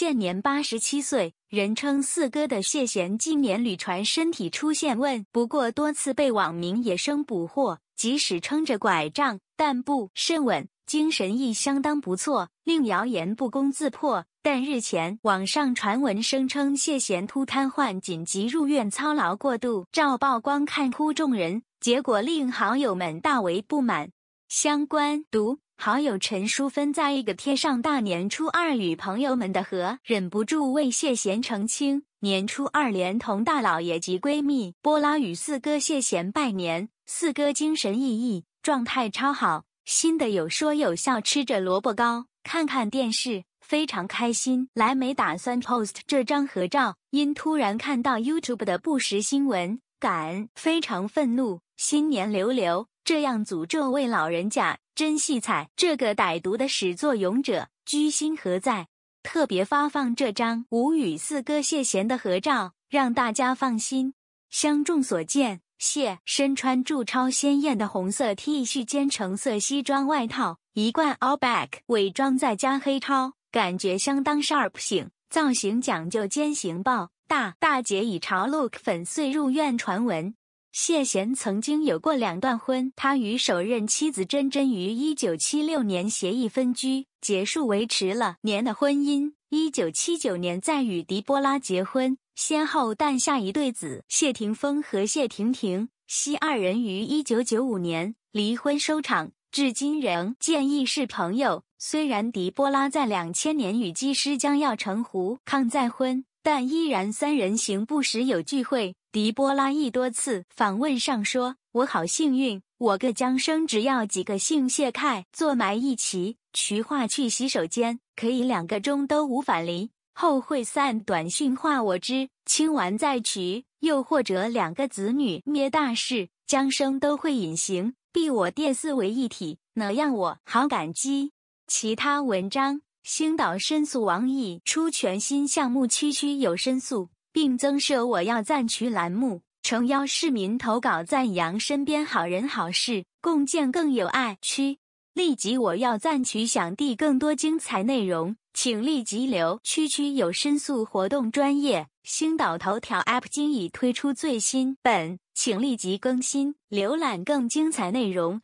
现年八十七岁，人称“四哥”的谢贤，近年屡传身体出现问，不过多次被网民“野生”捕获，即使撑着拐杖，但步甚稳，精神亦相当不错，令谣言不攻自破。但日前网上传闻声称谢贤突瘫痪，紧急入院，操劳过度，照曝光看哭众人，结果令好友们大为不满。相关读。好友陈淑芬在一个贴上大年初二与朋友们的合，忍不住为谢贤澄清。年初二连同大老爷及闺蜜波拉与四哥谢贤拜年，四哥精神奕奕，状态超好，新的有说有笑，吃着萝卜糕，看看电视，非常开心。来没打算 post 这张合照，因突然看到 YouTube 的不实新闻，感非常愤怒。新年流流这样诅咒为老人家。真戏彩！这个歹毒的始作俑者，居心何在？特别发放这张吴与四哥谢贤的合照，让大家放心。相众所见，谢身穿著超鲜艳的红色 T 恤，兼橙色西装外套，一贯 all back 伪装再加黑超，感觉相当 sharp 型，造型讲究肩型爆大。大姐已朝 look 粉碎入院传闻。谢贤曾经有过两段婚，他与首任妻子珍珍于1976年协议分居，结束维持了年的婚姻。1979年再与狄波拉结婚，先后诞下一对子谢霆锋和谢婷婷。西二人于1995年离婚收场，至今仍建议是朋友。虽然狄波拉在2000年与技师将要成胡抗再婚，但依然三人行不时有聚会。狄波拉易多次访问上说：“我好幸运，我个江生只要几个姓谢凯坐埋一起，渠化去洗手间可以两个钟都无返离，后会散短讯话我知，清完再取。又或者两个子女灭大事，江生都会隐形，避我电四为一体，哪样我好感激。”其他文章：星岛申诉王毅出全新项目，区区有申诉。并增设“我要赞许”栏目，诚邀市民投稿赞扬身边好人好事，共建更有爱区。立即“我要赞取，想地更多精彩内容，请立即留区区有申诉活动专业星岛头条 App 今已推出最新本，请立即更新浏览更精彩内容。